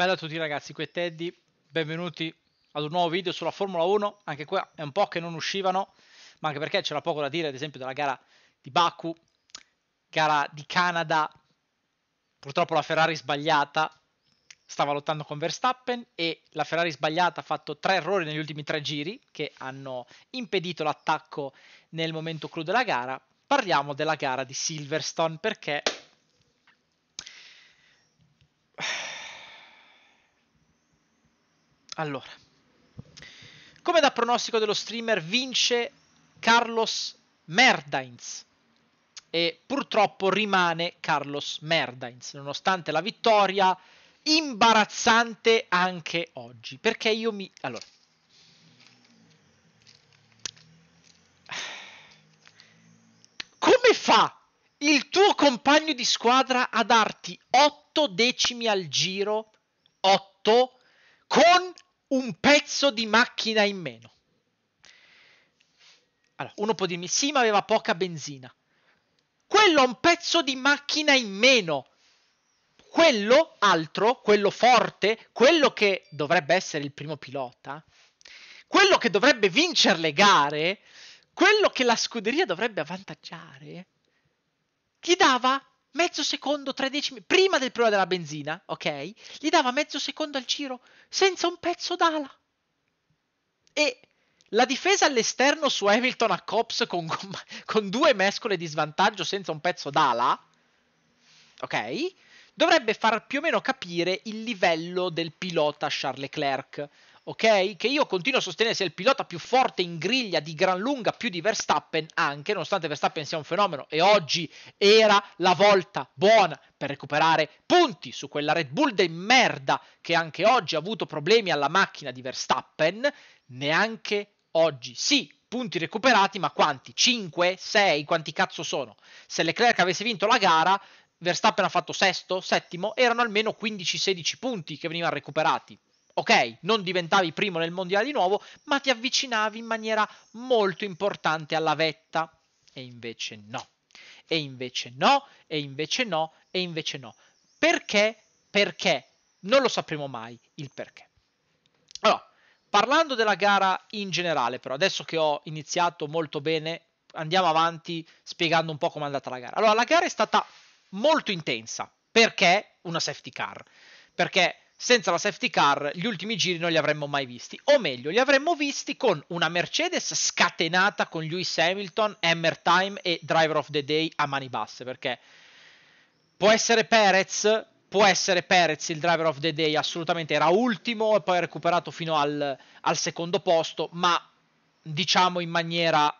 Bella a tutti ragazzi, qui è Teddy, benvenuti ad un nuovo video sulla Formula 1, anche qua è un po' che non uscivano, ma anche perché c'era poco da dire, ad esempio della gara di Baku, gara di Canada, purtroppo la Ferrari sbagliata stava lottando con Verstappen e la Ferrari sbagliata ha fatto tre errori negli ultimi tre giri che hanno impedito l'attacco nel momento clou della gara. Parliamo della gara di Silverstone perché Allora, come da pronostico dello streamer vince Carlos Merdains e purtroppo rimane Carlos Merdains, nonostante la vittoria imbarazzante anche oggi, perché io mi... Allora, come fa il tuo compagno di squadra a darti 8 decimi al giro? 8 con un pezzo di macchina in meno. Allora, uno può dirmi sì, ma aveva poca benzina. Quello ha un pezzo di macchina in meno. Quello altro, quello forte, quello che dovrebbe essere il primo pilota, quello che dovrebbe vincere le gare, quello che la scuderia dovrebbe avvantaggiare, gli dava mezzo secondo, tre decimi, prima del problema della benzina, ok? Gli dava mezzo secondo al giro, senza un pezzo d'ala. E la difesa all'esterno su Hamilton a Cops con, con due mescole di svantaggio senza un pezzo d'ala, ok? Dovrebbe far più o meno capire il livello del pilota Charles Leclerc ok? Che io continuo a sostenere sia il pilota più forte in griglia di gran lunga più di Verstappen, anche nonostante Verstappen sia un fenomeno e oggi era la volta buona per recuperare punti su quella Red Bull del merda che anche oggi ha avuto problemi alla macchina di Verstappen, neanche oggi. Sì, punti recuperati, ma quanti? 5, 6, quanti cazzo sono? Se Leclerc avesse vinto la gara, Verstappen ha fatto sesto, settimo, erano almeno 15-16 punti che venivano recuperati ok, non diventavi primo nel mondiale di nuovo, ma ti avvicinavi in maniera molto importante alla vetta. E invece no, e invece no, e invece no, e invece no. Perché? Perché? Non lo sapremo mai il perché. Allora, parlando della gara in generale, però, adesso che ho iniziato molto bene, andiamo avanti spiegando un po' come è andata la gara. Allora, la gara è stata molto intensa. Perché una safety car? Perché senza la safety car gli ultimi giri non li avremmo mai visti. O meglio, li avremmo visti con una Mercedes scatenata con Lewis Hamilton, Hammer Time e Driver of the Day a mani basse. Perché può essere Perez, può essere Perez il Driver of the Day, assolutamente era ultimo e poi ha recuperato fino al, al secondo posto, ma diciamo in maniera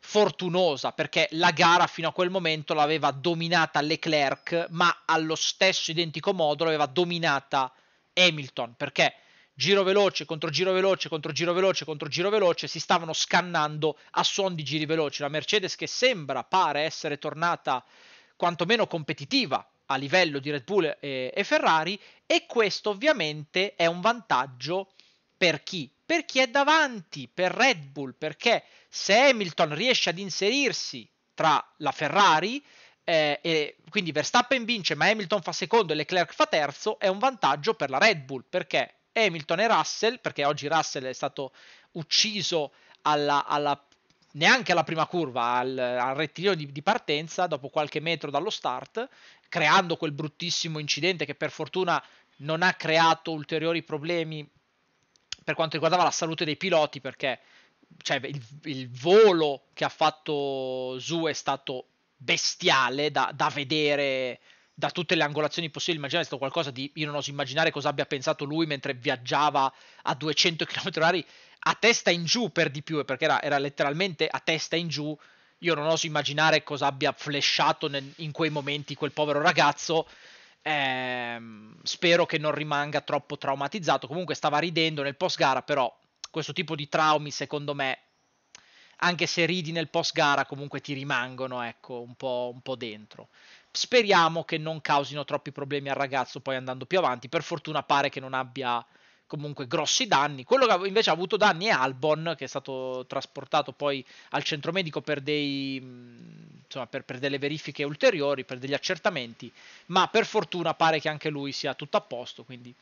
fortunosa perché la gara fino a quel momento l'aveva dominata Leclerc ma allo stesso identico modo l'aveva dominata Hamilton, perché giro veloce contro giro veloce contro giro veloce contro giro veloce si stavano scannando a suon di giri veloci. La Mercedes che sembra, pare essere tornata quantomeno competitiva a livello di Red Bull e, e Ferrari e questo ovviamente è un vantaggio per chi? Per chi è davanti, per Red Bull, perché se Hamilton riesce ad inserirsi tra la Ferrari, eh, e quindi Verstappen vince, ma Hamilton fa secondo e Leclerc fa terzo, è un vantaggio per la Red Bull perché Hamilton e Russell, perché oggi Russell è stato ucciso alla, alla, neanche alla prima curva, al, al rettilineo di, di, partenza, dopo qualche metro dallo start, creando quel bruttissimo incidente che per fortuna non ha creato ulteriori problemi per quanto riguardava la salute dei piloti, perché cioè, il, il volo che ha fatto Zu è stato bestiale da, da vedere da tutte le angolazioni possibili. Immaginare è stato qualcosa di. Io non oso immaginare cosa abbia pensato lui mentre viaggiava a 200 km/h a testa in giù per di più, perché era, era letteralmente a testa in giù. Io non oso immaginare cosa abbia flesciato nel, in quei momenti quel povero ragazzo. Eh, spero che non rimanga troppo traumatizzato. Comunque stava ridendo nel post gara, però questo tipo di traumi, secondo me, anche se ridi nel post gara comunque ti rimangono ecco, un, po', un po' dentro. Speriamo che non causino troppi problemi al ragazzo poi andando più avanti, per fortuna pare che non abbia comunque grossi danni. Quello che invece ha avuto danni è Albon, che è stato trasportato poi al centro medico per, dei, mm, insomma, per, per, delle verifiche ulteriori, per degli accertamenti, ma per fortuna pare che anche lui sia tutto a posto, quindi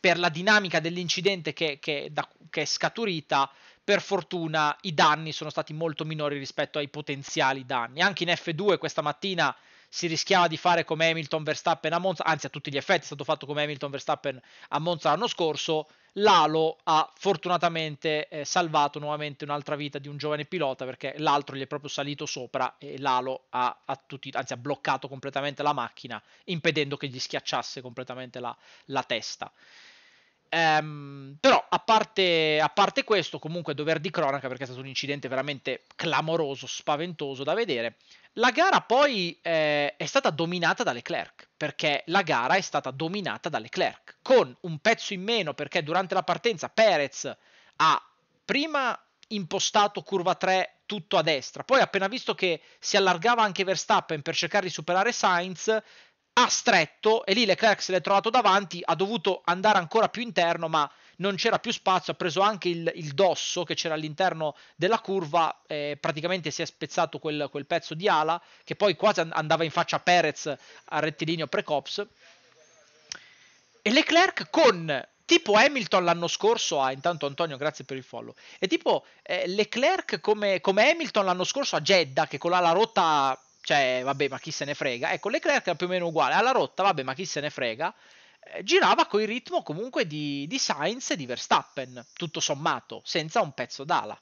per la dinamica dell'incidente che, che da, che è scaturita, per fortuna i danni sono stati molto minori rispetto ai potenziali danni. Anche in F2 questa mattina si rischiava di fare come Hamilton Verstappen a Monza, anzi a tutti gli effetti è stato fatto come Hamilton Verstappen a Monza l'anno scorso, Lalo ha fortunatamente eh, salvato nuovamente un'altra vita di un giovane pilota perché l'altro gli è proprio salito sopra e Lalo ha, ha, tutti, anzi, ha bloccato completamente la macchina impedendo che gli schiacciasse completamente la, la testa. Um, però a parte, a parte, questo, comunque dover di cronaca perché è stato un incidente veramente clamoroso, spaventoso da vedere. La gara poi eh, è stata dominata dalle Leclerc perché la gara è stata dominata dalle Leclerc con un pezzo in meno perché durante la partenza Perez ha prima impostato curva 3 tutto a destra. Poi, appena visto che si allargava anche Verstappen per cercare di superare Sainz, ha stretto e lì Leclerc se l'è trovato davanti, ha dovuto andare ancora più interno, ma non c'era più spazio, ha preso anche il, il dosso che c'era all'interno della curva, eh, praticamente si è spezzato quel, quel, pezzo di ala che poi quasi andava in faccia a Perez a rettilineo pre-cops. E Leclerc con tipo Hamilton l'anno scorso a ah, intanto Antonio grazie per il follow e tipo eh, Leclerc come, come, Hamilton l'anno scorso a Jeddah che con l'ala rotta cioè vabbè ma chi se ne frega, ecco Leclerc era più o meno uguale, alla rotta vabbè ma chi se ne frega, eh, girava con il ritmo comunque di, di Sainz e di Verstappen, tutto sommato, senza un pezzo d'ala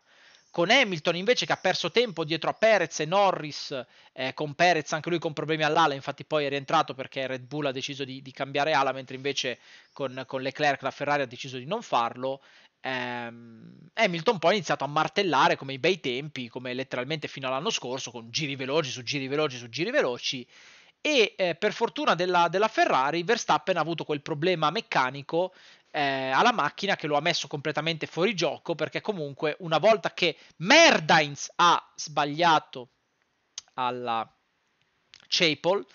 con Hamilton invece che ha perso tempo dietro a Perez e Norris, eh, con Perez anche lui con problemi all'ala, infatti poi è rientrato perché Red Bull ha deciso di, di cambiare ala, mentre invece con, con, Leclerc la Ferrari ha deciso di non farlo, ehm, Hamilton poi ha iniziato a martellare come i bei tempi, come letteralmente fino all'anno scorso, con giri veloci su giri veloci su giri veloci. E eh, per fortuna della, della Ferrari, Verstappen ha avuto quel problema meccanico eh, alla macchina che lo ha messo completamente fuori gioco perché comunque una volta che Merdains ha sbagliato alla Chapel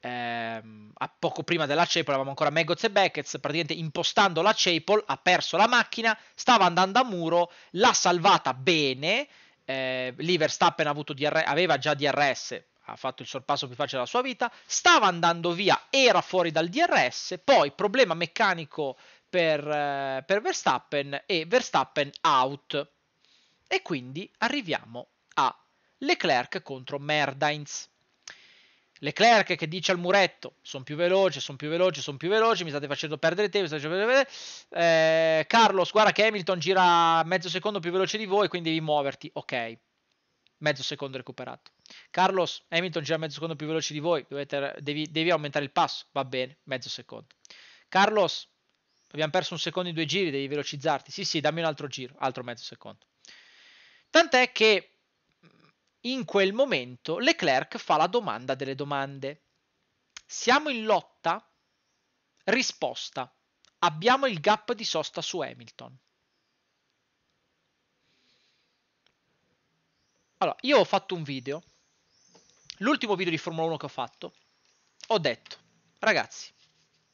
ehm, a poco prima della Chapel avevamo ancora Megoz e Beckett, praticamente impostando la Chapel, ha perso la macchina, stava andando a muro, l'ha salvata bene, eh, lì Verstappen DR, aveva già DRS, ha fatto il sorpasso più facile della sua vita, stava andando via, era fuori dal DRS, poi problema meccanico per, eh, per Verstappen e Verstappen out. E quindi arriviamo a Leclerc contro Merdainz. Leclerc che dice al muretto: Sono più veloce, sono più veloce, sono più veloce. Mi state facendo perdere tempo. State facendo perdere... Eh, Carlos, guarda che Hamilton gira mezzo secondo più veloce di voi, quindi devi muoverti. Ok, mezzo secondo recuperato. Carlos, Hamilton gira mezzo secondo più veloce di voi. Dovete, devi, devi aumentare il passo. Va bene, mezzo secondo. Carlos, abbiamo perso un secondo in due giri. Devi velocizzarti. Sì, sì, dammi un altro giro, altro mezzo secondo. Tant'è che in quel momento Leclerc fa la domanda delle domande. Siamo in lotta? Risposta. Abbiamo il gap di sosta su Hamilton. Allora, io ho fatto un video, l'ultimo video di Formula 1 che ho fatto, ho detto, ragazzi,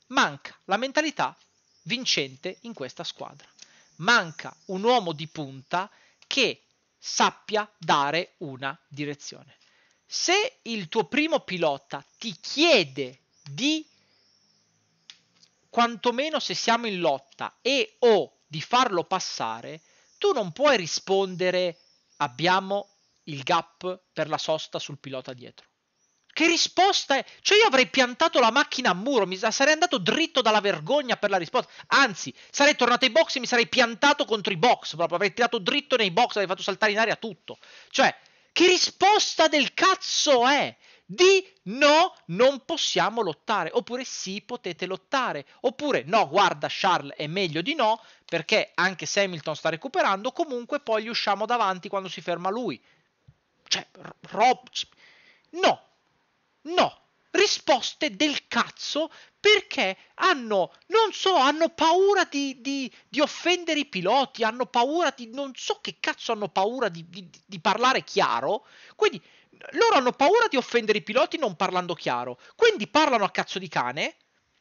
manca la mentalità vincente in questa squadra. Manca un uomo di punta che sappia dare una direzione. Se il tuo primo pilota ti chiede di, quantomeno se siamo in lotta, e o di farlo passare, tu non puoi rispondere abbiamo il gap per la sosta sul pilota dietro. Che risposta è? Cioè io avrei piantato la macchina a muro, mi sarei andato dritto dalla vergogna per la risposta. Anzi, sarei tornato ai box e mi sarei piantato contro i box, proprio avrei tirato dritto nei box, avrei fatto saltare in aria tutto. Cioè, che risposta del cazzo è? Di no, non possiamo lottare. Oppure sì, potete lottare. Oppure no, guarda, Charles è meglio di no, perché anche se Hamilton sta recuperando, comunque poi gli usciamo davanti quando si ferma lui. Cioè, Rob... No, No, risposte del cazzo perché hanno, non so, hanno paura di, di, di, offendere i piloti, hanno paura di, non so che cazzo hanno paura di, di, parlare chiaro, quindi loro hanno paura di offendere i piloti non parlando chiaro, quindi parlano a cazzo di cane,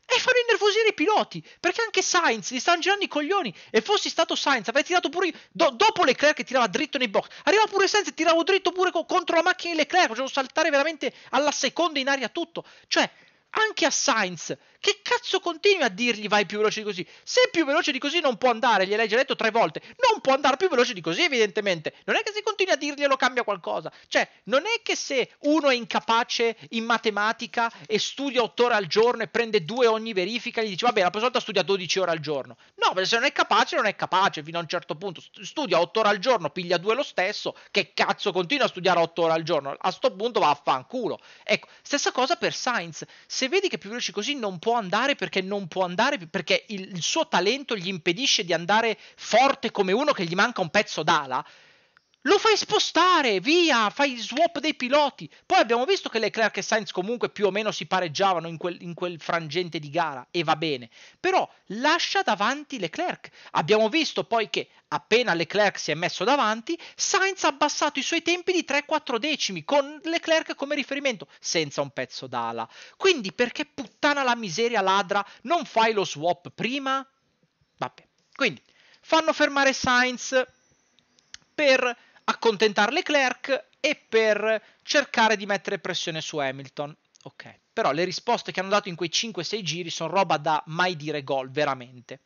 e fanno innervosire i piloti. Perché anche Sainz gli stanno girando i coglioni. E fossi stato Sainz, avrei tirato pure io. Do, dopo Leclerc che tirava dritto nei box. Arriva pure Sainz e tiravo dritto pure co- contro la macchina di Leclerc. Facevo saltare veramente alla seconda in aria tutto. Cioè, anche a Sainz. Che cazzo continui a dirgli vai più veloce di così? Se più veloce di così non può andare, gliel'hai già detto tre volte, non può andare più veloce di così, evidentemente. Non è che se continui a dirglielo cambia qualcosa. Cioè, non è che se uno è incapace in matematica e studia otto ore al giorno e prende due ogni verifica, gli dici vabbè, la prossima volta studia 12 ore al giorno. No, perché se non è capace, non è capace fino a un certo punto. Studia otto ore al giorno, piglia due lo stesso. Che cazzo continua a studiare otto ore al giorno? A sto punto va a fanculo. Ecco, stessa cosa per Sainz. Se se vedi che più veloce così non può andare perché non può andare perché il, il suo talento gli impedisce di andare forte come uno che gli manca un pezzo d'ala, lo fai spostare, via, fai swap dei piloti. Poi abbiamo visto che Leclerc e Sainz comunque più o meno si pareggiavano in quel, in quel frangente di gara e va bene. Però lascia davanti Leclerc. Abbiamo visto poi che appena Leclerc si è messo davanti, Sainz ha abbassato i suoi tempi di 3-4 decimi con Leclerc come riferimento, senza un pezzo d'ala. Quindi perché puttana la miseria ladra non fai lo swap prima? Vabbè. Quindi fanno fermare Sainz per accontentare Leclerc e per cercare di mettere pressione su Hamilton. Ok, però le risposte che hanno dato in quei 5-6 giri sono roba da mai dire gol, veramente.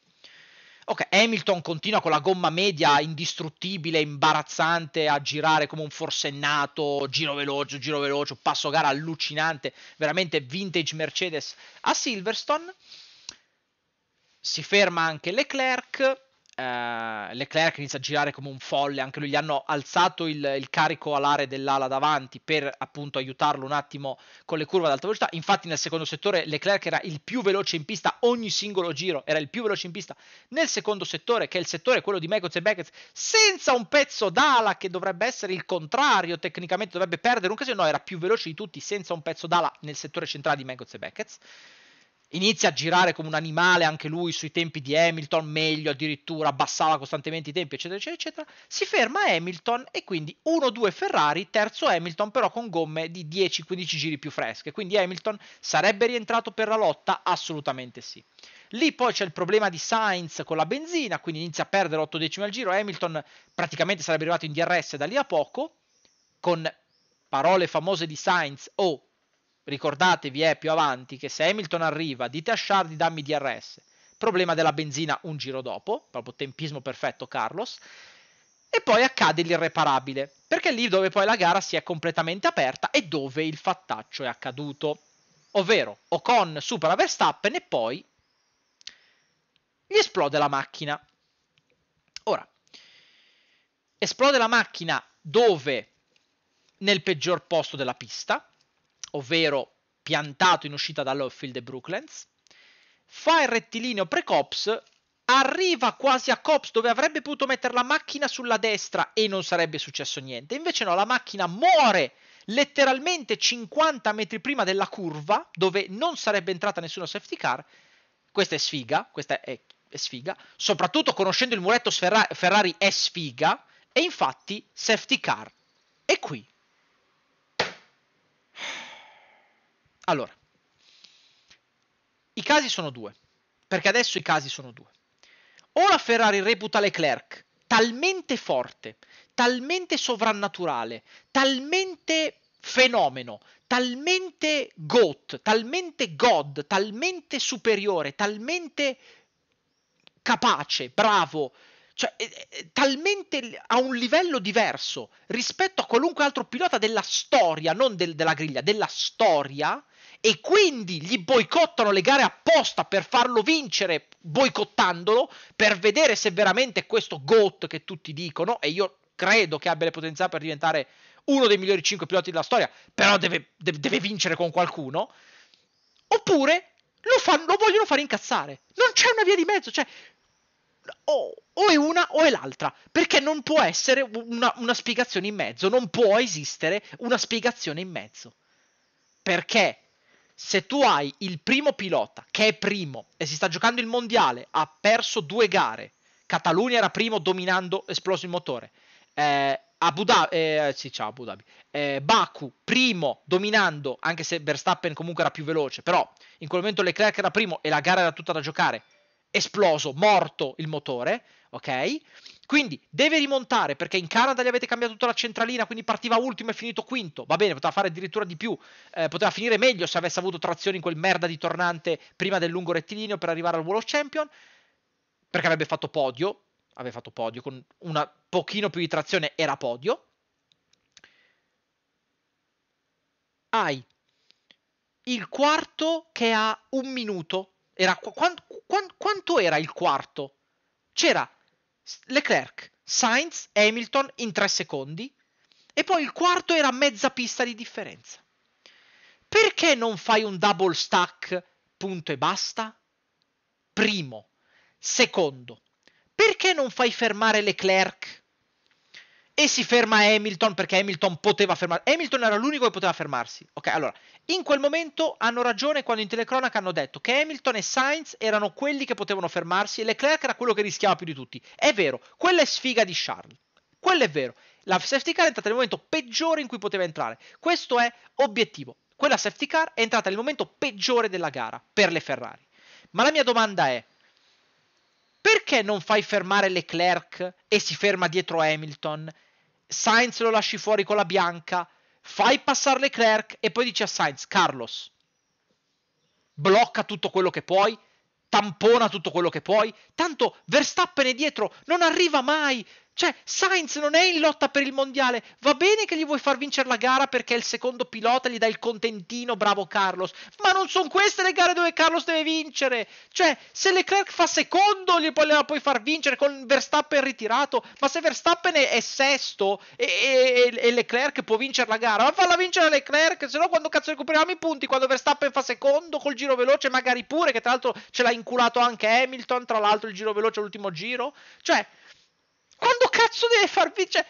Ok, Hamilton continua con la gomma media indistruttibile, imbarazzante, a girare come un forsennato, giro veloce, giro veloce, passo gara allucinante, veramente vintage Mercedes a Silverstone. Si ferma anche Leclerc eh, Leclerc inizia a girare come un folle, anche lui gli hanno alzato il, il carico alare dell'ala davanti per appunto aiutarlo un attimo con le curve ad alta velocità, infatti nel secondo settore Leclerc era il più veloce in pista, ogni singolo giro era il più veloce in pista nel secondo settore, che è il settore quello di Megoz e Beckett, senza un pezzo d'ala che dovrebbe essere il contrario, tecnicamente dovrebbe perdere un casino, no, era più veloce di tutti senza un pezzo d'ala nel settore centrale di Megoz e Beckett inizia a girare come un animale anche lui sui tempi di Hamilton, meglio addirittura, abbassava costantemente i tempi, eccetera, eccetera, eccetera. Si ferma Hamilton e quindi 1-2 Ferrari, terzo Hamilton però con gomme di 10-15 giri più fresche, quindi Hamilton sarebbe rientrato per la lotta? Assolutamente sì. Lì poi c'è il problema di Sainz con la benzina, quindi inizia a perdere 8 decimi al giro, Hamilton praticamente sarebbe arrivato in DRS da lì a poco, con parole famose di Sainz, oh, Ricordatevi, eh, più avanti, che se Hamilton arriva, dite a Charles di dammi DRS. Problema della benzina un giro dopo, proprio tempismo perfetto Carlos. E poi accade l'irreparabile, perché è lì dove poi la gara si è completamente aperta e dove il fattaccio è accaduto. Ovvero, Ocon supera Verstappen e poi gli esplode la macchina. Ora, esplode la macchina dove? Nel peggior posto della pista, ovvero piantato in uscita dall'offfield dei Brooklands, fa il rettilineo pre-Cops, arriva quasi a Cops dove avrebbe potuto mettere la macchina sulla destra e non sarebbe successo niente, invece no, la macchina muore letteralmente 50 metri prima della curva dove non sarebbe entrata nessuna safety car, questa è sfiga, questa è, è sfiga, soprattutto conoscendo il muretto Ferrari è sfiga, e infatti safety car è qui. Allora, i casi sono due, perché adesso i casi sono due. O la Ferrari reputa Leclerc talmente forte, talmente sovrannaturale, talmente fenomeno, talmente goat, talmente god, talmente superiore, talmente capace, bravo, cioè è, eh, eh, talmente a un livello diverso rispetto a qualunque altro pilota della storia, non del, della griglia, della storia, e quindi gli boicottano le gare apposta per farlo vincere, boicottandolo, per vedere se veramente questo GOAT che tutti dicono, e io credo che abbia le potenzialità per diventare uno dei migliori 5 piloti della storia, però deve, deve, deve vincere con qualcuno, oppure lo, fanno, lo vogliono far incazzare. Non c'è una via di mezzo, cioè o, o, è una o è l'altra, perché non può essere una, una, spiegazione in mezzo, non può esistere una spiegazione in mezzo. Perché se tu hai il primo pilota che è primo e si sta giocando il mondiale, ha perso due gare, Catalunya era primo dominando, esploso il motore, eh, Abu Dhabi, eh, sì, ciao Abu Dhabi. Eh, Baku, primo, dominando, anche se Verstappen comunque era più veloce, però in quel momento Leclerc era primo e la gara era tutta da giocare, esploso, morto il motore, ok? Quindi deve rimontare perché in Canada gli avete cambiato tutta la centralina, quindi partiva ultimo e finito quinto. Va bene, poteva fare addirittura di più. Eh, poteva finire meglio se avesse avuto trazione in quel merda di tornante prima del lungo rettilineo per arrivare al World of Champion. Perché avrebbe fatto podio. Aveva fatto podio con un pochino più di trazione, era podio. Hai il quarto che ha un minuto. Era, quant, quant, quanto era il quarto? C'era Leclerc, Sainz Hamilton in tre secondi e poi il quarto era mezza pista di differenza. Perché non fai un double stack, punto e basta? Primo. Secondo, perché non fai fermare Leclerc e si ferma Hamilton perché Hamilton poteva fermarsi. Hamilton era l'unico che poteva fermarsi. Ok, allora, in quel momento hanno ragione quando in telecronaca hanno detto che Hamilton e Sainz erano quelli che potevano fermarsi e Leclerc era quello che rischiava più di tutti. È vero, quella è sfiga di Charles. Quello è vero. La safety car è entrata nel momento peggiore in cui poteva entrare. Questo è obiettivo. Quella safety car è entrata nel momento peggiore della gara per le Ferrari. Ma la mia domanda è perché non fai fermare Leclerc e si ferma dietro Hamilton Sainz lo lasci fuori con la bianca, fai passare Leclerc e poi dici a Sainz, Carlos, blocca tutto quello che puoi, tampona tutto quello che puoi, tanto Verstappen è dietro, non arriva mai, cioè, Sainz non è in lotta per il mondiale. Va bene che gli vuoi far vincere la gara perché è il secondo pilota e gli dà il contentino, bravo Carlos. Ma non sono queste le gare dove Carlos deve vincere. Cioè, se Leclerc fa secondo, gli puoi, la puoi far vincere con Verstappen ritirato. Ma se Verstappen è, sesto e, e, e Leclerc può vincere la gara, ma falla vincere Leclerc. Se no, quando cazzo recuperiamo i punti? Quando Verstappen fa secondo col giro veloce, magari pure, che tra l'altro ce l'ha inculato anche Hamilton. Tra l'altro, il giro veloce all'ultimo giro. Cioè. Quando cazzo deve far vincere?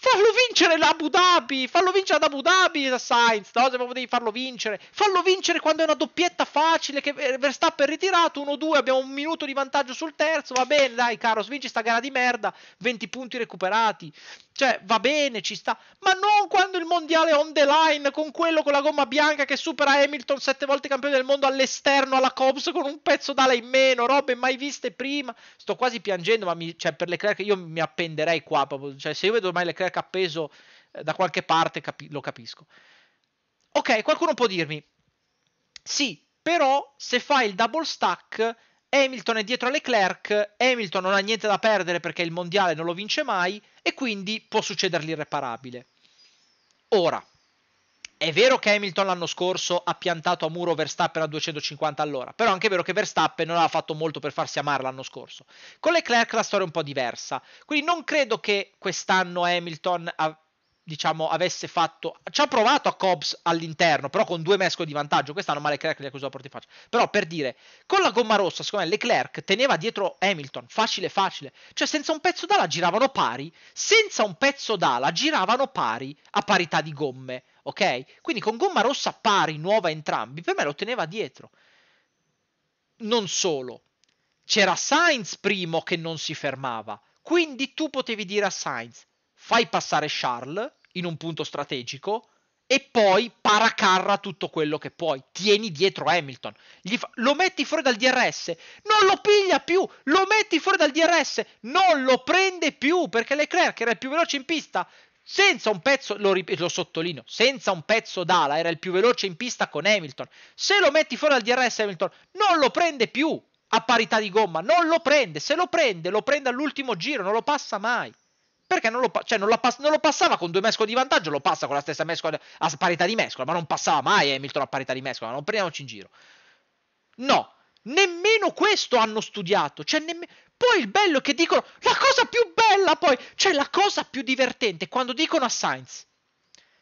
Fallo vincere l'Abu Dhabi, fallo vincere l'Abu Dhabi la Sainz, no? Se proprio devi farlo vincere. Fallo vincere quando è una doppietta facile che Verstappen è ritirato, 1-2, abbiamo un minuto di vantaggio sul terzo, va bene, dai caro, vinci sta gara di merda, 20 punti recuperati. Cioè, va bene, ci sta, ma non quando il mondiale è on the line con quello con la gomma bianca che supera Hamilton, sette volte campione del mondo all'esterno alla Cops con un pezzo d'ala in meno, robe mai viste prima. Sto quasi piangendo, ma mi, cioè, per Leclerc io mi appenderei qua proprio. Cioè, se io vedo ormai Leclerc appeso eh, da qualche parte, capi- lo capisco. Ok, qualcuno può dirmi, sì, però se fai il double stack Hamilton è dietro a Leclerc, Hamilton non ha niente da perdere perché il mondiale non lo vince mai, e quindi può succedere l'irreparabile. Ora, è vero che Hamilton l'anno scorso ha piantato a muro Verstappen a 250 all'ora, però è anche vero che Verstappen non aveva fatto molto per farsi amare l'anno scorso. Con Leclerc la storia è un po' diversa, quindi non credo che quest'anno Hamilton diciamo, avesse fatto. Ci ha provato a Cobbs all'interno, però con due mescoli di vantaggio. Quest'anno, ma Leclerc gli ha chiuso la porta in faccia. Però per dire, con la gomma rossa, secondo me Leclerc teneva dietro Hamilton, facile, facile. Cioè, senza un pezzo d'ala giravano pari. Senza un pezzo d'ala giravano pari a parità di gomme, ok? Quindi con gomma rossa pari, nuova entrambi, per me lo teneva dietro. Non solo. C'era Sainz primo che non si fermava. Quindi tu potevi dire a Sainz, fai passare Charles in un punto strategico e poi paracarra tutto quello che puoi. Tieni dietro Hamilton. Fa... lo metti fuori dal DRS. Non lo piglia più. Lo metti fuori dal DRS. Non lo prende più perché Leclerc era il più veloce in pista. Senza un pezzo, lo, rip- lo sottolineo, senza un pezzo d'ala, era il più veloce in pista con Hamilton. Se lo metti fuori dal DRS Hamilton, non lo prende più a parità di gomma, non lo prende, se lo prende lo prende all'ultimo giro, non lo passa mai perché non lo, cioè non pass- non lo passava con due mescole di vantaggio, lo passa con la stessa mescola a parità di mescola, ma non passava mai Hamilton eh, a parità di mescola, non prendiamoci in giro. No, nemmeno questo hanno studiato, cioè nemm- poi il bello è che dicono la cosa più bella poi, cioè la cosa più divertente quando dicono a Sainz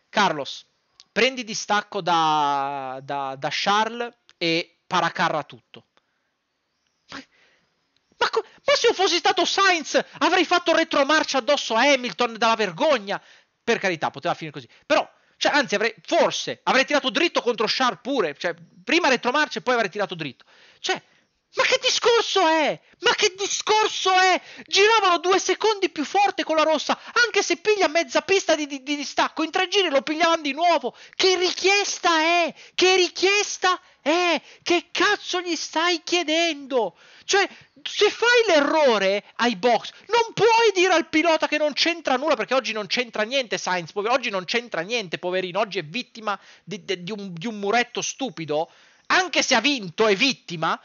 Carlos, prendi distacco da, da, da Charles e paracarra tutto. Ma, ma co- ma se io fossi stato Sainz avrei fatto retromarcia addosso a Hamilton dalla vergogna. Per carità, poteva finire così. Però, cioè, anzi, avrei, forse avrei tirato dritto contro Sharp pure. Cioè, prima retromarcia e poi avrei tirato dritto. Cioè, ma che discorso è? Ma che discorso è? Giravano due secondi più forte con la rossa, anche se piglia mezza pista di, di, di distacco, in tre giri lo pigliavano di nuovo. Che richiesta è? Che richiesta è? Che cazzo gli stai chiedendo? Cioè, se fai l'errore ai box, non puoi dire al pilota che non c'entra nulla, perché oggi non c'entra niente Sainz, pover- oggi non c'entra niente, poverino, oggi è vittima di, di, di, un, di un muretto stupido, anche se ha vinto, è vittima,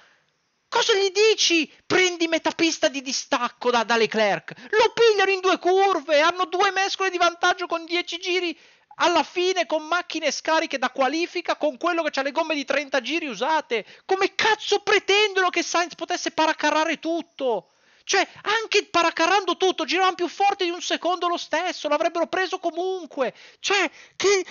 Cosa gli dici? Prendi metà pista di distacco da, da Leclerc. Lo pigliano in due curve, hanno due mescole di vantaggio con 10 giri. Alla fine con macchine scariche da qualifica, con quello che ha le gomme di 30 giri usate. Come cazzo pretendono che Sainz potesse paracarrare tutto? Cioè, anche paracarrando tutto, giravano più forte di un secondo lo stesso, l'avrebbero preso comunque. Cioè, che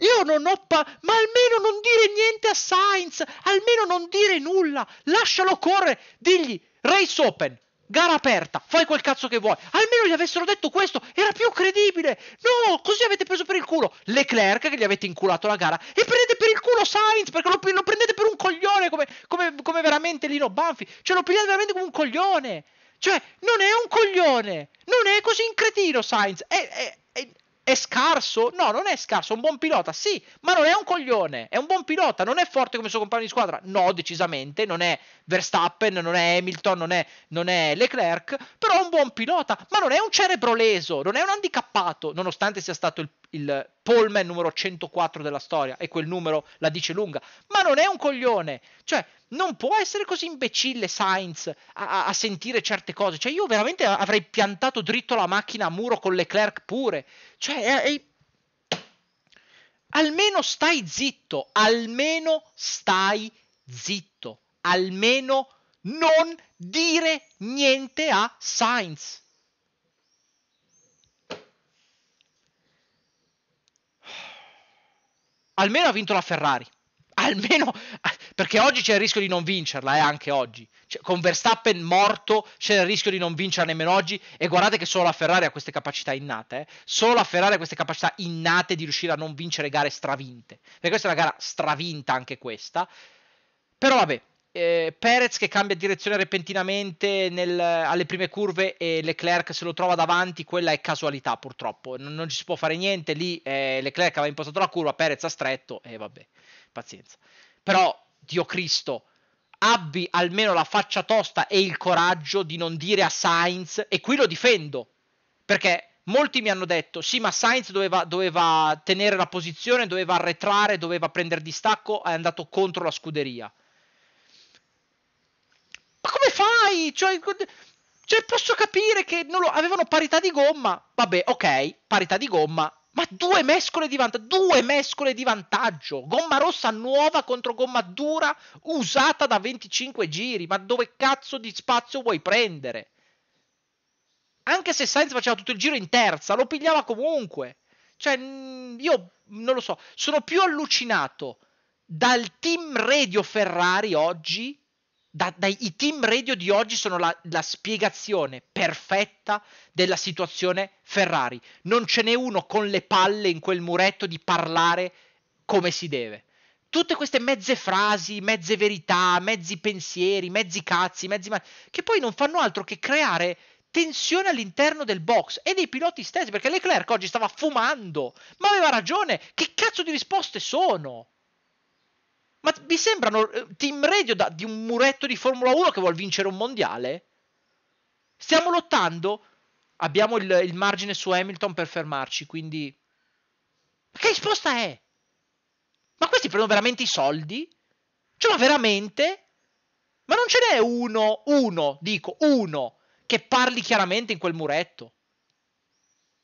io non ho pa- ma almeno non dire niente a Sainz, almeno non dire nulla, lascialo correre, digli race open, gara aperta, fai quel cazzo che vuoi. Almeno gli avessero detto questo, era più credibile. No, così avete preso per il culo Leclerc che gli avete inculato la gara e prendete per il culo Sainz perché lo, lo prendete per un coglione come, come, come veramente Lino Banfi, cioè lo pigliate veramente come un coglione. Cioè, non è un coglione, non è così incretino Sainz, è, è, è è scarso? No, non è scarso, è un buon pilota, sì, ma non è un coglione, è un buon pilota, non è forte come il suo compagno di squadra, no, decisamente, non è Verstappen, non è Hamilton, non è, non è Leclerc, però è un buon pilota, ma non è un cerebro leso, non è un handicappato, nonostante sia stato il il Pullman numero 104 della storia e quel numero la dice lunga, ma non è un coglione, cioè non può essere così imbecille Sainz a, a sentire certe cose, cioè io veramente avrei piantato dritto la macchina a muro con Leclerc pure, cioè è, è... almeno stai zitto, almeno stai zitto, almeno non dire niente a Sainz. almeno ha vinto la Ferrari. Almeno perché oggi c'è il rischio di non vincerla, eh, anche oggi. Cioè, con Verstappen morto c'è il rischio di non vincerla nemmeno oggi. E guardate che solo la Ferrari ha queste capacità innate. Eh. Solo la Ferrari ha queste capacità innate di riuscire a non vincere gare stravinte. Perché questa è una gara stravinta anche questa. Però vabbè, eh, Perez che cambia direzione repentinamente nel, alle prime curve e Leclerc se lo trova davanti, quella è casualità purtroppo, non, non ci si può fare niente, lì eh, Leclerc aveva impostato la curva, Perez ha stretto e eh, vabbè, pazienza. Però, Dio Cristo, abbi almeno la faccia tosta e il coraggio di non dire a Sainz, e qui lo difendo, perché molti mi hanno detto, sì ma Sainz doveva, doveva tenere la posizione, doveva arretrare, doveva prendere distacco, è andato contro la scuderia dai, cioè, cioè posso capire che lo, avevano parità di gomma. Vabbè, ok, parità di gomma, ma due mescole di vantaggio, due mescole di vantaggio, gomma rossa nuova contro gomma dura usata da 25 giri, ma dove cazzo di spazio vuoi prendere? Anche se Sainz faceva tutto il giro in terza, lo pigliava comunque. Cioè, mm, io non lo so, sono più allucinato dal team radio Ferrari oggi da, dai, I team radio di oggi sono la, la, spiegazione perfetta della situazione Ferrari. Non ce n'è uno con le palle in quel muretto di parlare come si deve. Tutte queste mezze frasi, mezze verità, mezzi pensieri, mezzi cazzi, mezzi ma- che poi non fanno altro che creare tensione all'interno del box e dei piloti stessi, perché Leclerc oggi stava fumando, ma aveva ragione. Che cazzo di risposte sono? Ma vi sembrano eh, team radio da, di un muretto di Formula 1 che vuol vincere un mondiale? Stiamo lottando? Abbiamo il, il margine su Hamilton per fermarci, quindi... Ma che risposta è? Ma questi prendono veramente i soldi? Cioè, ma veramente? Ma non ce n'è uno, uno, dico, uno, che parli chiaramente in quel muretto?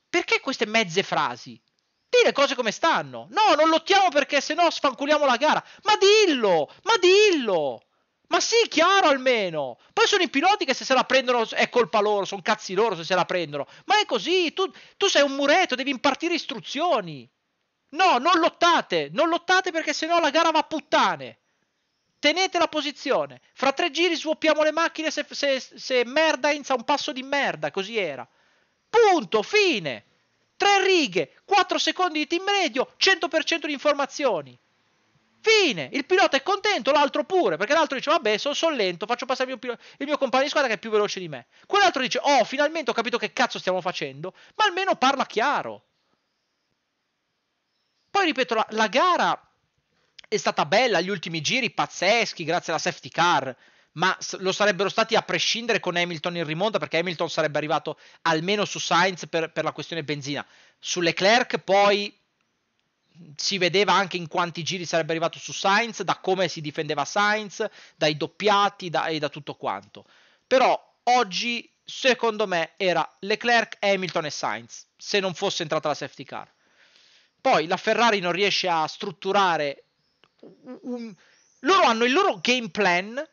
Perché queste mezze frasi? Dì le cose come stanno. No, non lottiamo perché se no sfanculiamo la gara. Ma dillo, ma dillo. Ma sì, chiaro almeno. Poi sono i piloti che se se la prendono è colpa loro, sono cazzi loro se se la prendono. Ma è così, tu, tu sei un muretto, devi impartire istruzioni. No, non lottate, non lottate perché sennò la gara va a puttane. Tenete la posizione. Fra tre giri swappiamo le macchine se, se, se merda inza un passo di merda, così era. Punto, fine. Tre righe, 4 secondi di team radio, 100% di informazioni. Fine, il pilota è contento, l'altro pure, perché l'altro dice vabbè sono, sono lento, faccio passare il mio, il mio, compagno di squadra che è più veloce di me. Quell'altro dice oh finalmente ho capito che cazzo stiamo facendo, ma almeno parla chiaro. Poi ripeto, la, la gara è stata bella, gli ultimi giri pazzeschi grazie alla safety car ma lo sarebbero stati a prescindere con Hamilton in rimonta perché Hamilton sarebbe arrivato almeno su Sainz per, per la questione benzina. Su Leclerc poi si vedeva anche in quanti giri sarebbe arrivato su Sainz, da come si difendeva Sainz, dai doppiati da, e da tutto quanto. Però oggi, secondo me, era Leclerc, Hamilton e Sainz, se non fosse entrata la safety car. Poi la Ferrari non riesce a strutturare un... Loro hanno il loro game plan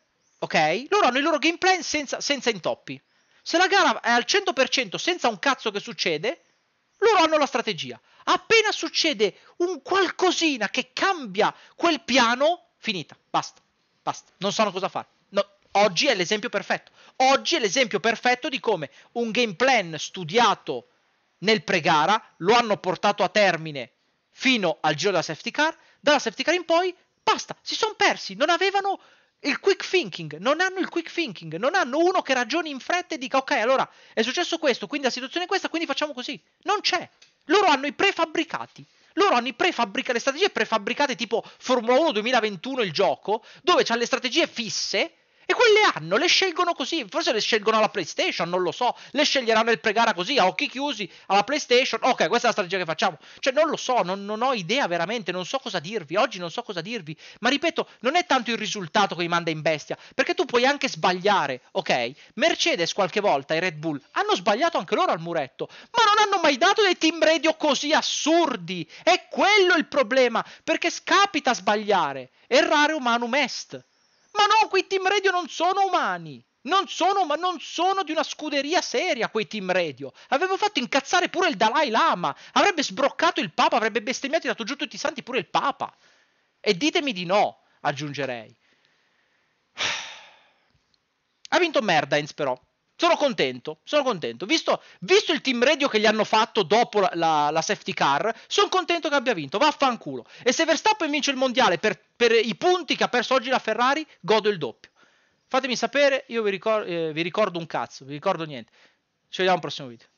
ok? Loro hanno il loro game plan senza, senza intoppi. Se la gara è al 100% senza un cazzo che succede, loro hanno la strategia. Appena succede un qualcosina che cambia quel piano, finita, basta, basta, non sanno cosa fare. No, oggi è l'esempio perfetto. Oggi è l'esempio perfetto di come un game plan studiato nel pre-gara lo hanno portato a termine fino al giro della safety car, dalla safety car in poi, basta, si sono persi, non avevano il quick thinking, non hanno il quick thinking, non hanno uno che ragioni in fretta e dica ok, allora è successo questo, quindi la situazione è questa, quindi facciamo così. Non c'è. Loro hanno i prefabbricati. Loro hanno i prefabbrica- le strategie prefabbricate tipo Formula 1 2021 il gioco, dove c'hanno le strategie fisse e quelle hanno, le scelgono così, forse le scelgono alla PlayStation, non lo so, le sceglieranno il pregara così, a occhi chiusi, alla PlayStation, ok, questa è la strategia che facciamo, cioè non lo so, non, non ho idea veramente, non so cosa dirvi, oggi non so cosa dirvi, ma ripeto, non è tanto il risultato che mi manda in bestia, perché tu puoi anche sbagliare, ok? Mercedes qualche volta e Red Bull hanno sbagliato anche loro al muretto, ma non hanno mai dato dei team radio così assurdi, è quello il problema, perché scapita a sbagliare, errare umanum est. Ma no, quei team radio non sono umani. Non sono, ma non sono di una scuderia seria quei team radio. Avevo fatto incazzare pure il Dalai Lama. Avrebbe sbroccato il Papa, avrebbe bestemmiato e dato giù tutti i santi pure il Papa. E ditemi di no, aggiungerei. Ha vinto Merdains però. Sono contento, sono contento. Visto, visto, il team radio che gli hanno fatto dopo la, la, la safety car, sono contento che abbia vinto. Vaffanculo. E se Verstappen vince il mondiale per, per i punti che ha perso oggi la Ferrari, godo il doppio. Fatemi sapere, io vi, ricor- eh, vi ricordo un cazzo, vi ricordo niente. Ci vediamo al prossimo video.